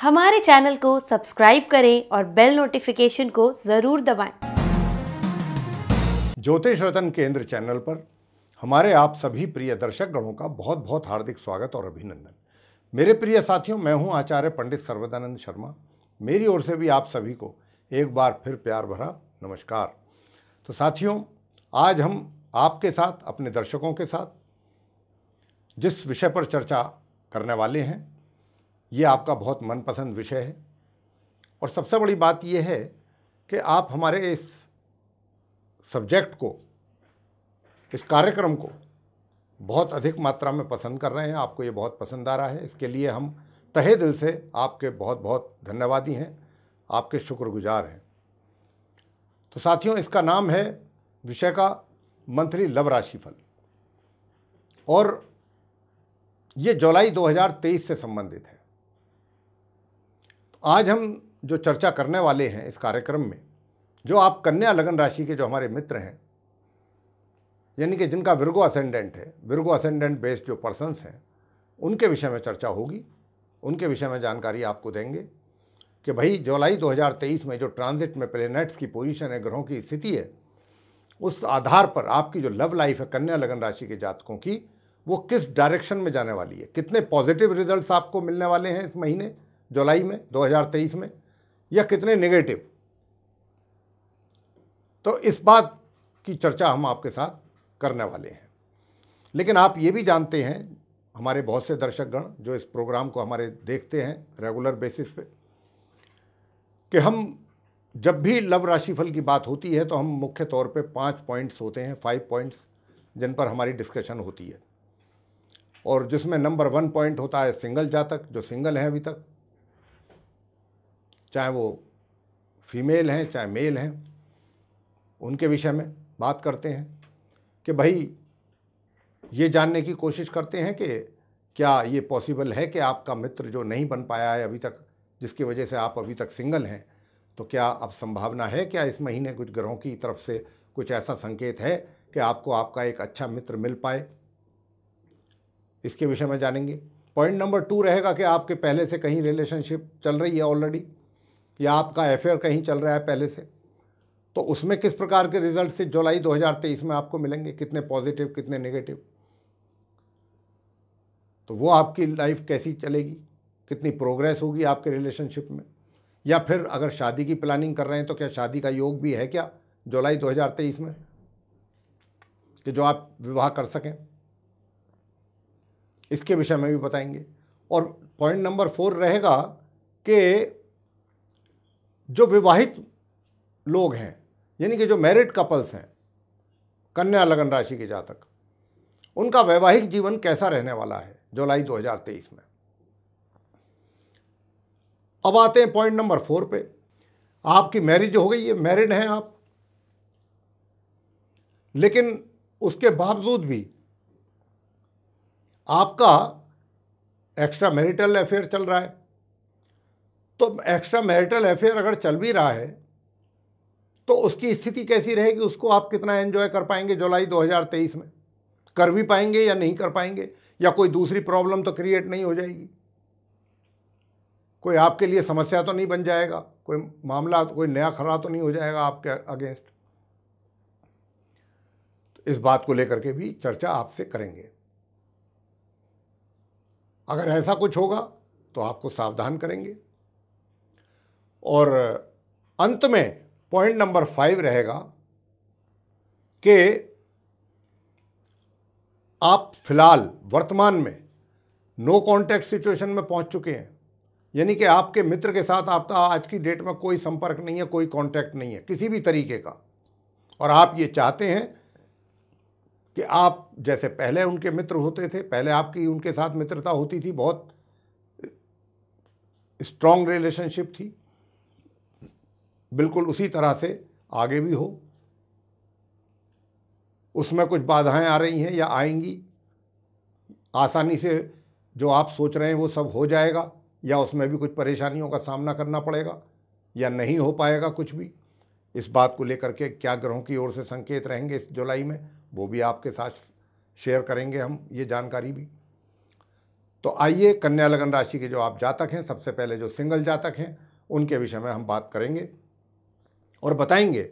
हमारे चैनल को सब्सक्राइब करें और बेल नोटिफिकेशन को ज़रूर दबाएं। ज्योतिष रतन केंद्र चैनल पर हमारे आप सभी प्रिय दर्शक गणों का बहुत बहुत हार्दिक स्वागत और अभिनंदन मेरे प्रिय साथियों मैं हूं आचार्य पंडित सर्वदानंद शर्मा मेरी ओर से भी आप सभी को एक बार फिर प्यार भरा नमस्कार तो साथियों आज हम आपके साथ अपने दर्शकों के साथ जिस विषय पर चर्चा करने वाले हैं ये आपका बहुत मनपसंद विषय है और सबसे बड़ी बात यह है कि आप हमारे इस सब्जेक्ट को इस कार्यक्रम को बहुत अधिक मात्रा में पसंद कर रहे हैं आपको ये बहुत पसंद आ रहा है इसके लिए हम तहे दिल से आपके बहुत बहुत धन्यवादी हैं आपके शुक्रगुजार हैं तो साथियों इसका नाम है विषय का मंथली लव राशिफल और ये जुलाई 2023 से संबंधित है आज हम जो चर्चा करने वाले हैं इस कार्यक्रम में जो आप कन्या लगन राशि के जो हमारे मित्र हैं यानी कि जिनका विरगो असेंडेंट है विरगो असेंडेंट बेस्ड जो पर्सनस हैं उनके विषय में चर्चा होगी उनके विषय में जानकारी आपको देंगे कि भाई जुलाई 2023 में जो ट्रांजिट में प्लेनेट्स की पोजीशन है ग्रहों की स्थिति है उस आधार पर आपकी जो लव लाइफ है कन्या लगन राशि के जातकों की वो किस डायरेक्शन में जाने वाली है कितने पॉजिटिव रिजल्ट्स आपको मिलने वाले हैं इस महीने जुलाई में 2023 में या कितने नेगेटिव तो इस बात की चर्चा हम आपके साथ करने वाले हैं लेकिन आप ये भी जानते हैं हमारे बहुत से दर्शकगण जो इस प्रोग्राम को हमारे देखते हैं रेगुलर बेसिस पे कि हम जब भी लव राशिफल की बात होती है तो हम मुख्य तौर पे पांच पॉइंट्स होते हैं फाइव पॉइंट्स जिन पर हमारी डिस्कशन होती है और जिसमें नंबर वन पॉइंट होता है सिंगल जातक जो सिंगल हैं अभी तक चाहे वो फीमेल हैं चाहे मेल हैं उनके विषय में बात करते हैं कि भाई ये जानने की कोशिश करते हैं कि क्या ये पॉसिबल है कि आपका मित्र जो नहीं बन पाया है अभी तक जिसकी वजह से आप अभी तक सिंगल हैं तो क्या अब संभावना है क्या इस महीने कुछ ग्रहों की तरफ से कुछ ऐसा संकेत है कि आपको आपका एक अच्छा मित्र मिल पाए इसके विषय में जानेंगे पॉइंट नंबर टू रहेगा कि आपके पहले से कहीं रिलेशनशिप चल रही है ऑलरेडी या आपका अफेयर कहीं चल रहा है पहले से तो उसमें किस प्रकार के रिजल्ट से जुलाई 2023 में आपको मिलेंगे कितने पॉजिटिव कितने नेगेटिव तो वो आपकी लाइफ कैसी चलेगी कितनी प्रोग्रेस होगी आपके रिलेशनशिप में या फिर अगर शादी की प्लानिंग कर रहे हैं तो क्या शादी का योग भी है क्या जुलाई 2023 में कि जो आप विवाह कर सकें इसके विषय में भी बताएंगे और पॉइंट नंबर फोर रहेगा कि जो विवाहित लोग हैं यानी कि जो मैरिड कपल्स हैं कन्या लगन राशि के जातक उनका वैवाहिक जीवन कैसा रहने वाला है जुलाई 2023 में अब आते हैं पॉइंट नंबर फोर पे आपकी मैरिज हो गई है मैरिड हैं आप लेकिन उसके बावजूद भी आपका एक्स्ट्रा मैरिटल अफेयर चल रहा है तो एक्स्ट्रा मैरिटल अफेयर अगर चल भी रहा है तो उसकी स्थिति कैसी रहेगी उसको आप कितना एंजॉय कर पाएंगे जुलाई 2023 में कर भी पाएंगे या नहीं कर पाएंगे या कोई दूसरी प्रॉब्लम तो क्रिएट नहीं हो जाएगी कोई आपके लिए समस्या तो नहीं बन जाएगा कोई मामला कोई नया खड़ा तो नहीं हो जाएगा आपके अगेंस्ट तो इस बात को लेकर के भी चर्चा आपसे करेंगे अगर ऐसा कुछ होगा तो आपको सावधान करेंगे और अंत में पॉइंट नंबर फाइव रहेगा कि आप फिलहाल वर्तमान में नो कांटेक्ट सिचुएशन में पहुंच चुके हैं यानी कि आपके मित्र के साथ आपका तो आज की डेट में कोई संपर्क नहीं है कोई कांटेक्ट नहीं है किसी भी तरीके का और आप ये चाहते हैं कि आप जैसे पहले उनके मित्र होते थे पहले आपकी उनके साथ मित्रता होती थी बहुत स्ट्रॉन्ग रिलेशनशिप थी बिल्कुल उसी तरह से आगे भी हो उसमें कुछ बाधाएं आ रही हैं या आएंगी आसानी से जो आप सोच रहे हैं वो सब हो जाएगा या उसमें भी कुछ परेशानियों का सामना करना पड़ेगा या नहीं हो पाएगा कुछ भी इस बात को लेकर के क्या ग्रहों की ओर से संकेत रहेंगे इस जुलाई में वो भी आपके साथ शेयर करेंगे हम ये जानकारी भी तो आइए कन्या लगन राशि के जो आप जातक हैं सबसे पहले जो सिंगल जातक हैं उनके विषय में हम बात करेंगे और बताएंगे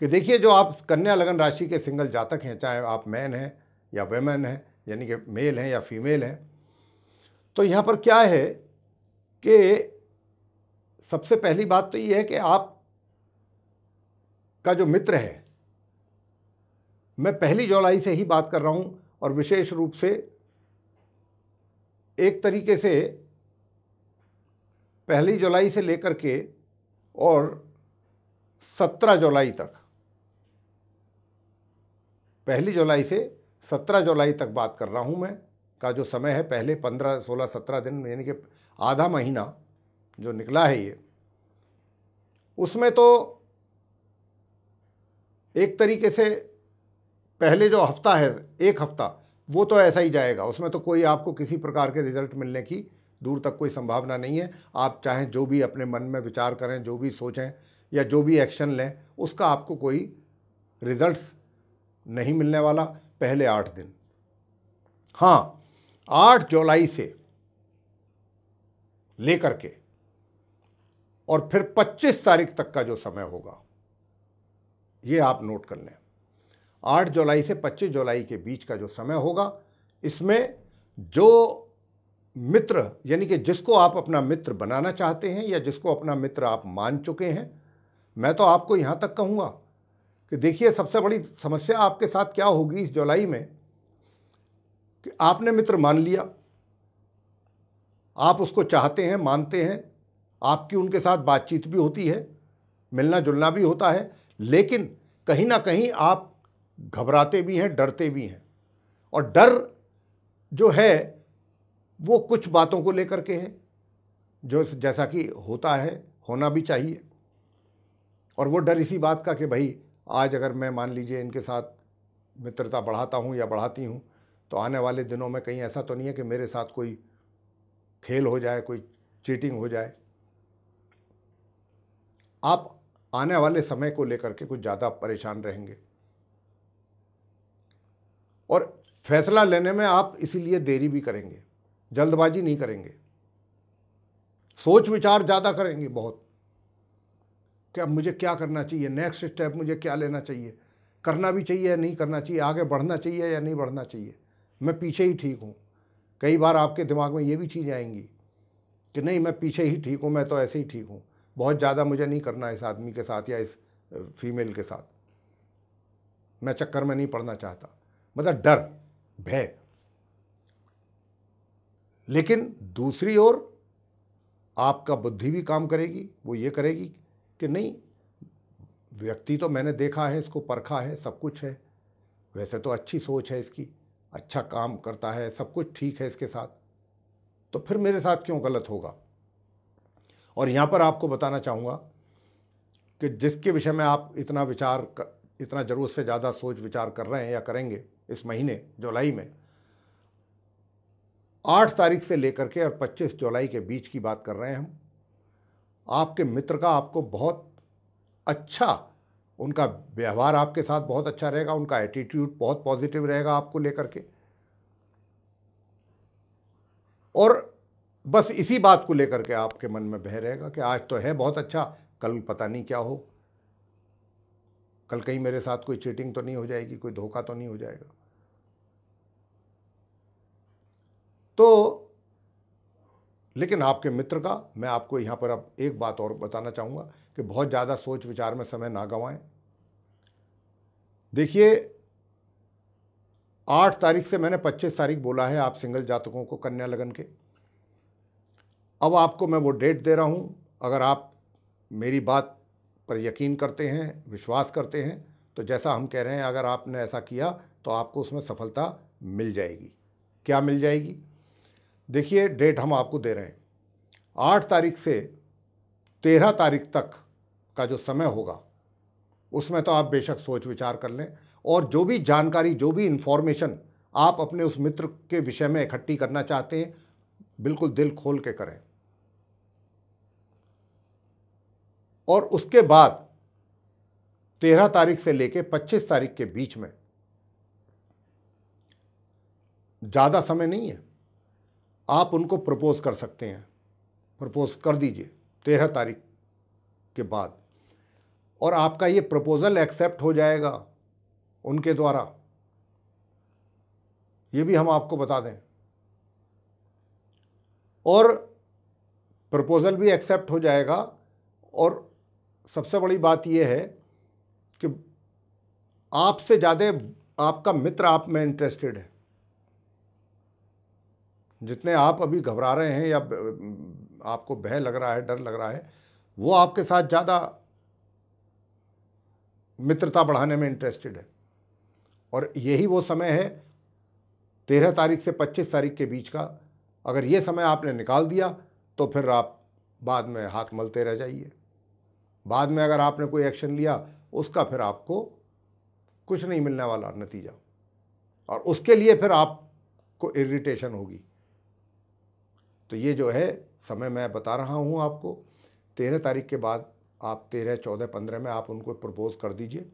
कि देखिए जो आप कन्या लगन राशि के सिंगल जातक हैं चाहे आप मैन हैं या वेमेन हैं यानी कि मेल हैं या फीमेल हैं तो यहाँ पर क्या है कि सबसे पहली बात तो ये है कि आप का जो मित्र है मैं पहली जुलाई से ही बात कर रहा हूँ और विशेष रूप से एक तरीके से पहली जुलाई से लेकर के और 17 जुलाई तक पहली जुलाई से 17 जुलाई तक बात कर रहा हूँ मैं का जो समय है पहले 15 16 17 दिन यानी कि आधा महीना जो निकला है ये उसमें तो एक तरीके से पहले जो हफ्ता है एक हफ्ता वो तो ऐसा ही जाएगा उसमें तो कोई आपको किसी प्रकार के रिजल्ट मिलने की दूर तक कोई संभावना नहीं है आप चाहें जो भी अपने मन में विचार करें जो भी सोचें या जो भी एक्शन लें उसका आपको कोई रिजल्ट्स नहीं मिलने वाला पहले आठ दिन हाँ आठ जुलाई से लेकर के और फिर 25 तारीख तक का जो समय होगा ये आप नोट कर लें 8 जुलाई से 25 जुलाई के बीच का जो समय होगा इसमें जो मित्र यानी कि जिसको आप अपना मित्र बनाना चाहते हैं या जिसको अपना मित्र आप मान चुके हैं मैं तो आपको यहाँ तक कहूँगा कि देखिए सबसे बड़ी समस्या आपके साथ क्या होगी इस जुलाई में कि आपने मित्र मान लिया आप उसको चाहते हैं मानते हैं आपकी उनके साथ बातचीत भी होती है मिलना जुलना भी होता है लेकिन कहीं ना कहीं आप घबराते भी हैं डरते भी हैं और डर जो है वो कुछ बातों को लेकर के है जो जैसा कि होता है होना भी चाहिए और वो डर इसी बात का कि भाई आज अगर मैं मान लीजिए इनके साथ मित्रता बढ़ाता हूँ या बढ़ाती हूँ तो आने वाले दिनों में कहीं ऐसा तो नहीं है कि मेरे साथ कोई खेल हो जाए कोई चीटिंग हो जाए आप आने वाले समय को लेकर के कुछ ज़्यादा परेशान रहेंगे और फैसला लेने में आप इसीलिए देरी भी करेंगे जल्दबाजी नहीं करेंगे सोच विचार ज़्यादा करेंगे बहुत कि अब मुझे क्या करना चाहिए नेक्स्ट स्टेप मुझे क्या लेना चाहिए करना भी चाहिए या नहीं करना चाहिए आगे बढ़ना चाहिए या नहीं बढ़ना चाहिए मैं पीछे ही ठीक हूँ कई बार आपके दिमाग में ये भी चीज़ आएंगी कि नहीं मैं पीछे ही ठीक हूँ मैं तो ऐसे ही ठीक हूँ बहुत ज़्यादा मुझे नहीं करना इस आदमी के साथ या इस फीमेल के साथ मैं चक्कर में नहीं पड़ना चाहता मतलब डर भय लेकिन दूसरी ओर आपका बुद्धि भी काम करेगी वो ये करेगी कि नहीं व्यक्ति तो मैंने देखा है इसको परखा है सब कुछ है वैसे तो अच्छी सोच है इसकी अच्छा काम करता है सब कुछ ठीक है इसके साथ तो फिर मेरे साथ क्यों गलत होगा और यहाँ पर आपको बताना चाहूँगा कि जिसके विषय में आप इतना विचार कर, इतना ज़रूरत से ज़्यादा सोच विचार कर रहे हैं या करेंगे इस महीने जुलाई में आठ तारीख से लेकर के और पच्चीस जुलाई के बीच की बात कर रहे हैं हम आपके मित्र का आपको बहुत अच्छा उनका व्यवहार आपके साथ बहुत अच्छा रहेगा उनका एटीट्यूड बहुत पॉजिटिव रहेगा आपको लेकर के और बस इसी बात को लेकर के आपके मन में बह रहेगा कि आज तो है बहुत अच्छा कल पता नहीं क्या हो कल कहीं मेरे साथ कोई चीटिंग तो नहीं हो जाएगी कोई धोखा तो नहीं हो जाएगा तो लेकिन आपके मित्र का मैं आपको यहाँ पर अब एक बात और बताना चाहूँगा कि बहुत ज़्यादा सोच विचार में समय ना गंवाएं देखिए आठ तारीख से मैंने पच्चीस तारीख बोला है आप सिंगल जातकों को कन्या लगन के अब आपको मैं वो डेट दे रहा हूँ अगर आप मेरी बात पर यकीन करते हैं विश्वास करते हैं तो जैसा हम कह रहे हैं अगर आपने ऐसा किया तो आपको उसमें सफलता मिल जाएगी क्या मिल जाएगी देखिए डेट हम आपको दे रहे हैं आठ तारीख से तेरह तारीख तक का जो समय होगा उसमें तो आप बेशक सोच विचार कर लें और जो भी जानकारी जो भी इन्फॉर्मेशन आप अपने उस मित्र के विषय में इकट्ठी करना चाहते हैं बिल्कुल दिल खोल के करें और उसके बाद तेरह तारीख से लेकर पच्चीस तारीख के बीच में ज़्यादा समय नहीं है आप उनको प्रपोज़ कर सकते हैं प्रपोज़ कर दीजिए तेरह तारीख के बाद और आपका ये प्रपोज़ल एक्सेप्ट हो जाएगा उनके द्वारा ये भी हम आपको बता दें और प्रपोज़ल भी एक्सेप्ट हो जाएगा और सबसे बड़ी बात यह है कि आपसे ज़्यादा आपका मित्र आप में इंटरेस्टेड है जितने आप अभी घबरा रहे हैं या आपको भय लग रहा है डर लग रहा है वो आपके साथ ज़्यादा मित्रता बढ़ाने में इंटरेस्टेड है और यही वो समय है तेरह तारीख से पच्चीस तारीख के बीच का अगर ये समय आपने निकाल दिया तो फिर आप बाद में हाथ मलते रह जाइए बाद में अगर आपने कोई एक्शन लिया उसका फिर आपको कुछ नहीं मिलने वाला नतीजा और उसके लिए फिर आपको इरिटेशन होगी तो ये जो है समय मैं बता रहा हूँ आपको तेरह तारीख के बाद आप तेरह चौदह पंद्रह में आप उनको प्रपोज़ कर दीजिए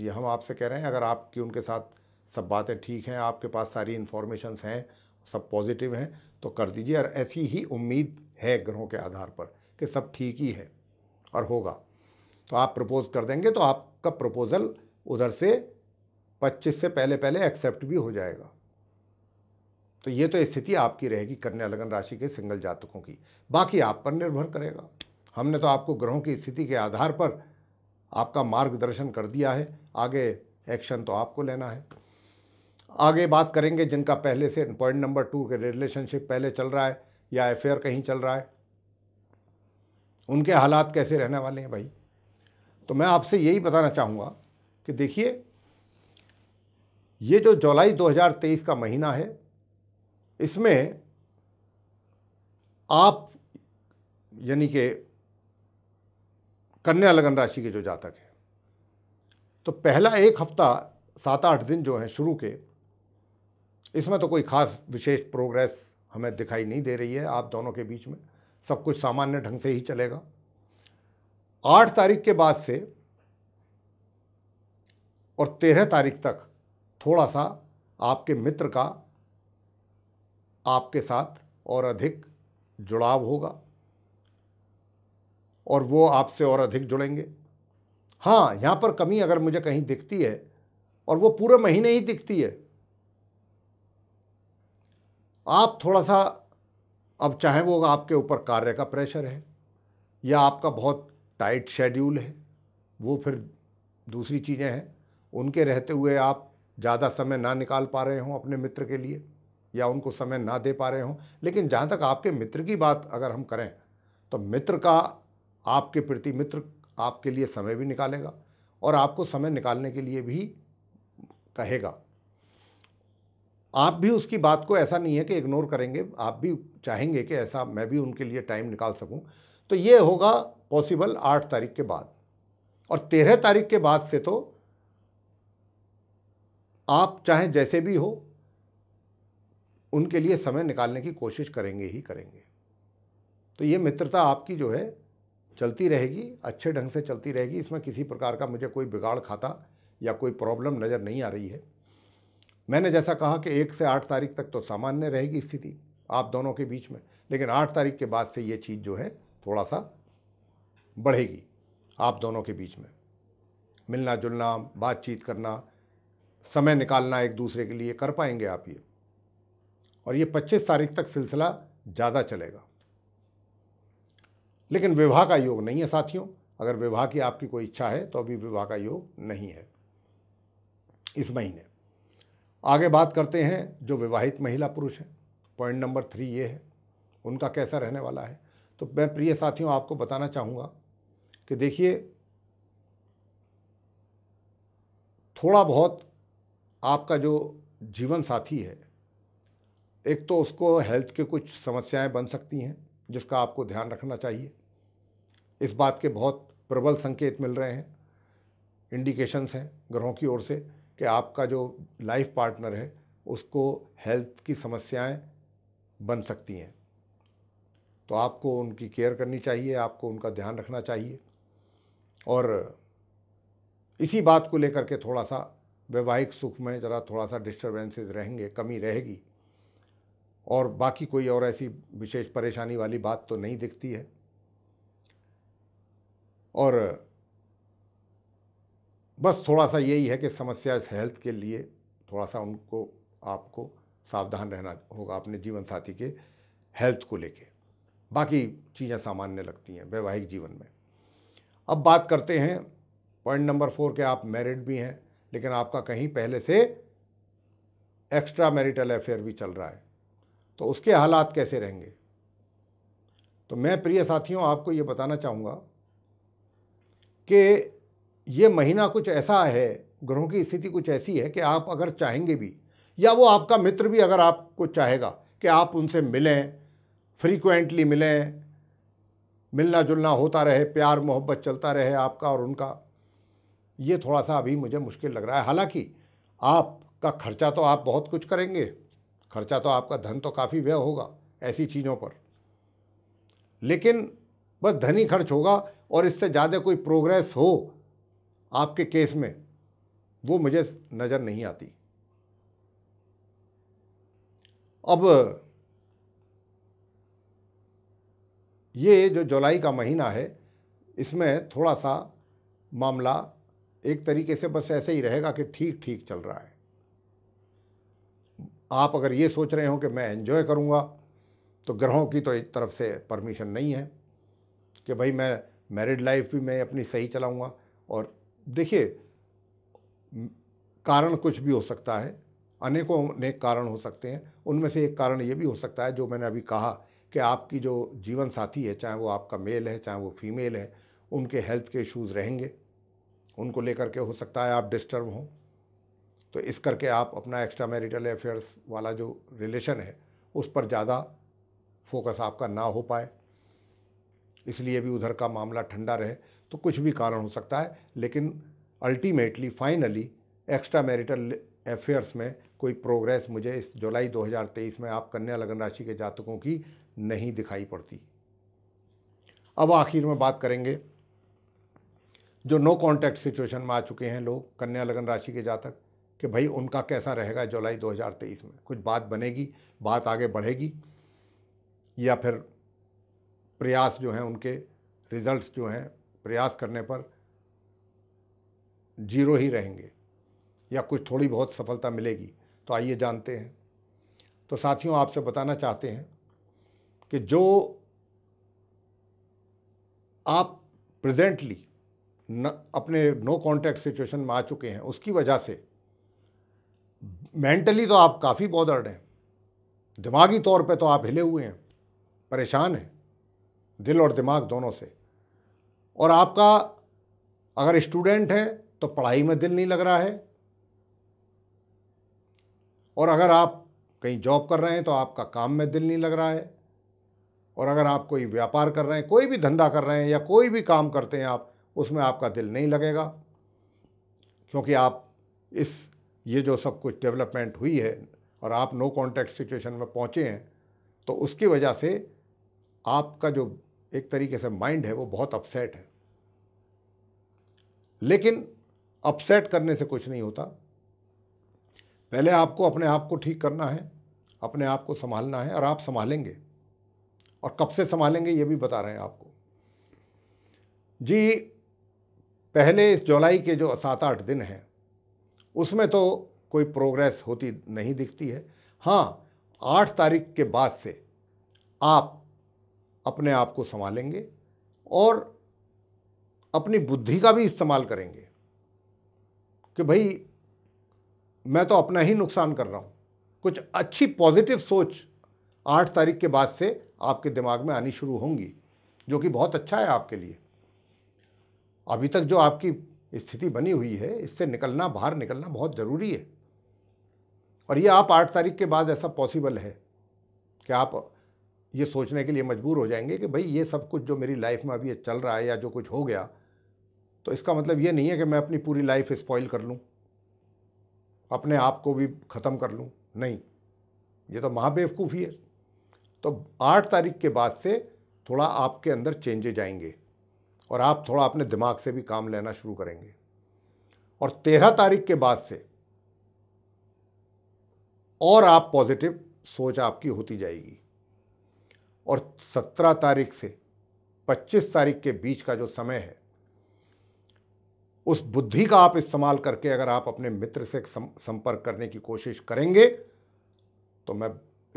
ये हम आपसे कह रहे हैं अगर आपकी उनके साथ सब बातें ठीक हैं आपके पास सारी इन्फॉर्मेशंस हैं सब पॉजिटिव हैं तो कर दीजिए और ऐसी ही उम्मीद है ग्रहों के आधार पर कि सब ठीक ही है और होगा तो आप प्रपोज़ कर देंगे तो आपका प्रपोज़ल उधर से 25 से पहले पहले एक्सेप्ट भी हो जाएगा तो ये तो स्थिति आपकी रहेगी कन्या लगन राशि के सिंगल जातकों की बाकी आप पर निर्भर करेगा हमने तो आपको ग्रहों की स्थिति के आधार पर आपका मार्गदर्शन कर दिया है आगे एक्शन तो आपको लेना है आगे बात करेंगे जिनका पहले से पॉइंट नंबर टू के रिलेशनशिप पहले चल रहा है या अफेयर कहीं चल रहा है उनके हालात कैसे रहने वाले हैं भाई तो मैं आपसे यही बताना चाहूँगा कि देखिए ये जो जुलाई 2023 का महीना है इसमें आप यानी कि कन्या लगन राशि के जो जातक हैं तो पहला एक हफ्ता सात आठ दिन जो हैं शुरू के इसमें तो कोई खास विशेष प्रोग्रेस हमें दिखाई नहीं दे रही है आप दोनों के बीच में सब कुछ सामान्य ढंग से ही चलेगा आठ तारीख के बाद से और तेरह तारीख तक थोड़ा सा आपके मित्र का आपके साथ और अधिक जुड़ाव होगा और वो आपसे और अधिक जुड़ेंगे हाँ यहाँ पर कमी अगर मुझे कहीं दिखती है और वो पूरे महीने ही दिखती है आप थोड़ा सा अब चाहे वो आपके ऊपर कार्य का प्रेशर है या आपका बहुत टाइट शेड्यूल है वो फिर दूसरी चीज़ें हैं उनके रहते हुए आप ज़्यादा समय ना निकाल पा रहे हों अपने मित्र के लिए या उनको समय ना दे पा रहे हों लेकिन जहाँ तक आपके मित्र की बात अगर हम करें तो मित्र का आपके प्रति मित्र आपके लिए समय भी निकालेगा और आपको समय निकालने के लिए भी कहेगा आप भी उसकी बात को ऐसा नहीं है कि इग्नोर करेंगे आप भी चाहेंगे कि ऐसा मैं भी उनके लिए टाइम निकाल सकूं तो ये होगा पॉसिबल आठ तारीख के बाद और तेरह तारीख के बाद से तो आप चाहे जैसे भी हो उनके लिए समय निकालने की कोशिश करेंगे ही करेंगे तो ये मित्रता आपकी जो है चलती रहेगी अच्छे ढंग से चलती रहेगी इसमें किसी प्रकार का मुझे कोई बिगाड़ खाता या कोई प्रॉब्लम नज़र नहीं आ रही है मैंने जैसा कहा कि एक से आठ तारीख तक तो सामान्य रहेगी स्थिति आप दोनों के बीच में लेकिन आठ तारीख के बाद से ये चीज़ जो है थोड़ा सा बढ़ेगी आप दोनों के बीच में मिलना जुलना बातचीत करना समय निकालना एक दूसरे के लिए कर पाएंगे आप ये और ये 25 तारीख तक सिलसिला ज़्यादा चलेगा लेकिन विवाह का योग नहीं है साथियों अगर विवाह की आपकी कोई इच्छा है तो अभी विवाह का योग नहीं है इस महीने आगे बात करते हैं जो विवाहित महिला पुरुष हैं पॉइंट नंबर थ्री ये है उनका कैसा रहने वाला है तो मैं प्रिय साथियों आपको बताना चाहूँगा कि देखिए थोड़ा बहुत आपका जो जीवन साथी है एक तो उसको हेल्थ के कुछ समस्याएं बन सकती हैं जिसका आपको ध्यान रखना चाहिए इस बात के बहुत प्रबल संकेत मिल रहे हैं इंडिकेशंस हैं ग्रहों की ओर से कि आपका जो लाइफ पार्टनर है उसको हेल्थ की समस्याएं बन सकती हैं तो आपको उनकी केयर करनी चाहिए आपको उनका ध्यान रखना चाहिए और इसी बात को लेकर के थोड़ा सा वैवाहिक सुख में ज़रा थोड़ा सा डिस्टर्बेंसेज रहेंगे कमी रहेगी और बाकी कोई और ऐसी विशेष परेशानी वाली बात तो नहीं दिखती है और बस थोड़ा सा यही है कि समस्या हेल्थ के लिए थोड़ा सा उनको आपको सावधान रहना होगा अपने जीवन साथी के हेल्थ को लेके बाकी चीज़ें सामान्य लगती हैं वैवाहिक जीवन में अब बात करते हैं पॉइंट नंबर फोर के आप मैरिड भी हैं लेकिन आपका कहीं पहले से एक्स्ट्रा मैरिटल अफेयर भी चल रहा है तो उसके हालात कैसे रहेंगे तो मैं प्रिय साथियों आपको ये बताना चाहूँगा कि ये महीना कुछ ऐसा है ग्रहों की स्थिति कुछ ऐसी है कि आप अगर चाहेंगे भी या वो आपका मित्र भी अगर आपको चाहेगा कि आप उनसे मिलें फ्रीक्वेंटली मिलें मिलना जुलना होता रहे प्यार मोहब्बत चलता रहे आपका और उनका ये थोड़ा सा अभी मुझे मुश्किल लग रहा है हालांकि आपका खर्चा तो आप बहुत कुछ करेंगे खर्चा तो आपका धन तो काफ़ी व्यय होगा ऐसी चीज़ों पर लेकिन बस धन ही खर्च होगा और इससे ज़्यादा कोई प्रोग्रेस हो आपके केस में वो मुझे नज़र नहीं आती अब ये जो जुलाई का महीना है इसमें थोड़ा सा मामला एक तरीके से बस ऐसे ही रहेगा कि ठीक ठीक चल रहा है आप अगर ये सोच रहे हो कि मैं एंजॉय करूँगा तो ग्रहों की तो एक तरफ से परमिशन नहीं है कि भाई मैं मैरिड लाइफ भी मैं अपनी सही चलाऊँगा और देखिए कारण कुछ भी हो सकता है अनेकों अनेक कारण हो सकते हैं उनमें से एक कारण ये भी हो सकता है जो मैंने अभी कहा कि आपकी जो जीवन साथी है चाहे वो आपका मेल है चाहे वो फीमेल है उनके हेल्थ के इशूज़ रहेंगे उनको लेकर के हो सकता है आप डिस्टर्ब हों तो इस करके आप अपना एक्स्ट्रा मैरिटल अफेयर्स वाला जो रिलेशन है उस पर ज़्यादा फोकस आपका ना हो पाए इसलिए भी उधर का मामला ठंडा रहे तो कुछ भी कारण हो सकता है लेकिन ultimately finally extra marital affairs में कोई प्रोग्रेस मुझे इस जुलाई 2023 में आप कन्या लगन राशि के जातकों की नहीं दिखाई पड़ती अब आखिर में बात करेंगे जो नो कांटेक्ट सिचुएशन में आ चुके हैं लोग कन्या लगन राशि के जातक कि भाई उनका कैसा रहेगा जुलाई 2023 में कुछ बात बनेगी बात आगे बढ़ेगी या फिर प्रयास जो हैं उनके रिजल्ट्स जो हैं प्रयास करने पर जीरो ही रहेंगे या कुछ थोड़ी बहुत सफलता मिलेगी तो आइए जानते हैं तो साथियों आपसे बताना चाहते हैं कि जो आप प्रेजेंटली न अपने नो कांटेक्ट सिचुएशन में आ चुके हैं उसकी वजह से मेंटली तो आप काफ़ी बॉदर्ड हैं दिमागी तौर पे तो आप हिले हुए हैं परेशान हैं दिल और दिमाग दोनों से और आपका अगर स्टूडेंट है तो पढ़ाई में दिल नहीं लग रहा है और अगर आप कहीं जॉब कर रहे हैं तो आपका काम में दिल नहीं लग रहा है और अगर आप कोई व्यापार कर रहे हैं कोई भी धंधा कर रहे हैं या कोई भी काम करते हैं आप उसमें आपका दिल नहीं लगेगा क्योंकि आप इस ये जो सब कुछ डेवलपमेंट हुई है और आप नो कॉन्टैक्ट सिचुएशन में पहुँचे हैं तो उसकी वजह से आपका जो एक तरीके से माइंड है वो बहुत अपसेट है लेकिन अपसेट करने से कुछ नहीं होता पहले आपको अपने आप को ठीक करना है अपने आप को संभालना है और आप संभालेंगे और कब से संभालेंगे ये भी बता रहे हैं आपको जी पहले इस जुलाई के जो सात आठ दिन हैं उसमें तो कोई प्रोग्रेस होती नहीं दिखती है हाँ आठ तारीख के बाद से आप अपने आप को संभालेंगे और अपनी बुद्धि का भी इस्तेमाल करेंगे कि भाई मैं तो अपना ही नुकसान कर रहा हूँ कुछ अच्छी पॉजिटिव सोच आठ तारीख के बाद से आपके दिमाग में आनी शुरू होंगी जो कि बहुत अच्छा है आपके लिए अभी तक जो आपकी स्थिति बनी हुई है इससे निकलना बाहर निकलना बहुत ज़रूरी है और ये आप आठ तारीख के बाद ऐसा पॉसिबल है कि आप ये सोचने के लिए मजबूर हो जाएंगे कि भाई ये सब कुछ जो मेरी लाइफ में अभी चल रहा है या जो कुछ हो गया तो इसका मतलब ये नहीं है कि मैं अपनी पूरी लाइफ स्पॉइल कर लूँ अपने आप को भी ख़त्म कर लूँ नहीं ये तो महाबेवकूफ़ी है तो आठ तारीख के बाद से थोड़ा आपके अंदर चेंजेज आएंगे और आप थोड़ा अपने दिमाग से भी काम लेना शुरू करेंगे और तेरह तारीख के बाद से और आप पॉजिटिव सोच आपकी होती जाएगी और सत्रह तारीख से पच्चीस तारीख के बीच का जो समय है उस बुद्धि का आप इस्तेमाल करके अगर आप अपने मित्र से संपर्क करने की कोशिश करेंगे तो मैं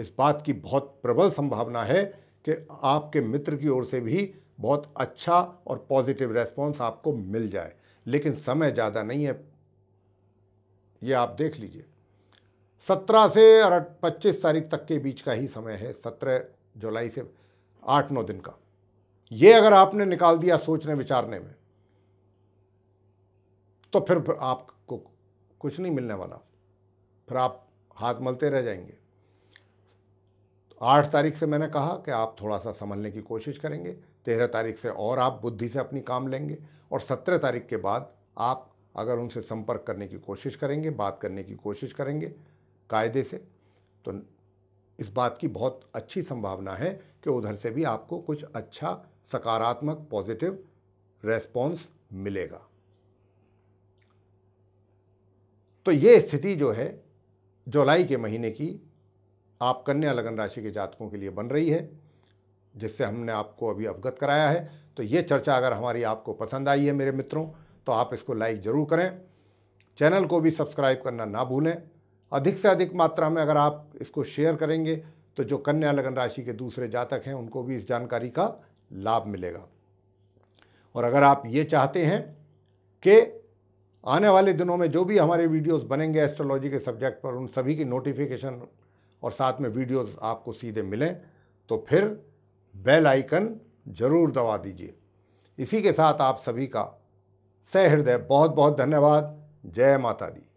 इस बात की बहुत प्रबल संभावना है कि आपके मित्र की ओर से भी बहुत अच्छा और पॉजिटिव रेस्पॉन्स आपको मिल जाए लेकिन समय ज़्यादा नहीं है ये आप देख लीजिए सत्रह से पच्चीस तारीख तक के बीच का ही समय है सत्रह जुलाई से आठ नौ दिन का ये अगर आपने निकाल दिया सोचने विचारने में तो फिर आपको कुछ नहीं मिलने वाला फिर आप हाथ मलते रह जाएंगे आठ तारीख से मैंने कहा कि आप थोड़ा सा संभलने की कोशिश करेंगे तेरह तारीख से और आप बुद्धि से अपनी काम लेंगे और सत्रह तारीख के बाद आप अगर उनसे संपर्क करने की कोशिश करेंगे बात करने की कोशिश करेंगे कायदे से तो इस बात की बहुत अच्छी संभावना है कि उधर से भी आपको कुछ अच्छा सकारात्मक पॉजिटिव रेस्पॉन्स मिलेगा तो ये स्थिति जो है जुलाई के महीने की आप कन्या लगन राशि के जातकों के लिए बन रही है जिससे हमने आपको अभी अवगत कराया है तो ये चर्चा अगर हमारी आपको पसंद आई है मेरे मित्रों तो आप इसको लाइक ज़रूर करें चैनल को भी सब्सक्राइब करना ना भूलें अधिक से अधिक मात्रा में अगर आप इसको शेयर करेंगे तो जो कन्या लगन राशि के दूसरे जातक हैं उनको भी इस जानकारी का लाभ मिलेगा और अगर आप ये चाहते हैं कि आने वाले दिनों में जो भी हमारे वीडियोस बनेंगे एस्ट्रोलॉजी के सब्जेक्ट पर उन सभी की नोटिफिकेशन और साथ में वीडियोस आपको सीधे मिलें तो फिर बेल आइकन ज़रूर दबा दीजिए इसी के साथ आप सभी का सहृदय बहुत बहुत धन्यवाद जय माता दी